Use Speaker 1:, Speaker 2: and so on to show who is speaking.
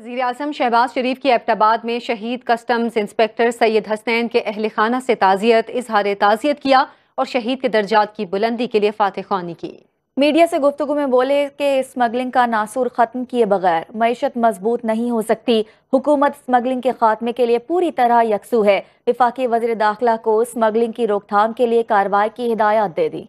Speaker 1: वजीर अजम शहबाज शरीफ की एबटाबाद में शहीद कस्टम्स इंस्पेक्टर सैयद हसनैन के अहल खाना से ताज़ियत इजहार ताज़ियत किया और शहीद के दर्जात की बुलंदी के लिए फातह खानी की
Speaker 2: मीडिया से गुफ्तु में बोले कि स्मगलिंग का नासूर ख़त्म किए बगैर मीशत मजबूत नहीं हो सकती हुकूमत स्मगलिंग के खात्मे के लिए पूरी तरह यकसू है विफाकी वजी दाखिला को स्मगलिंग की रोकथाम के लिए कार्रवाई की हिदायत दे दी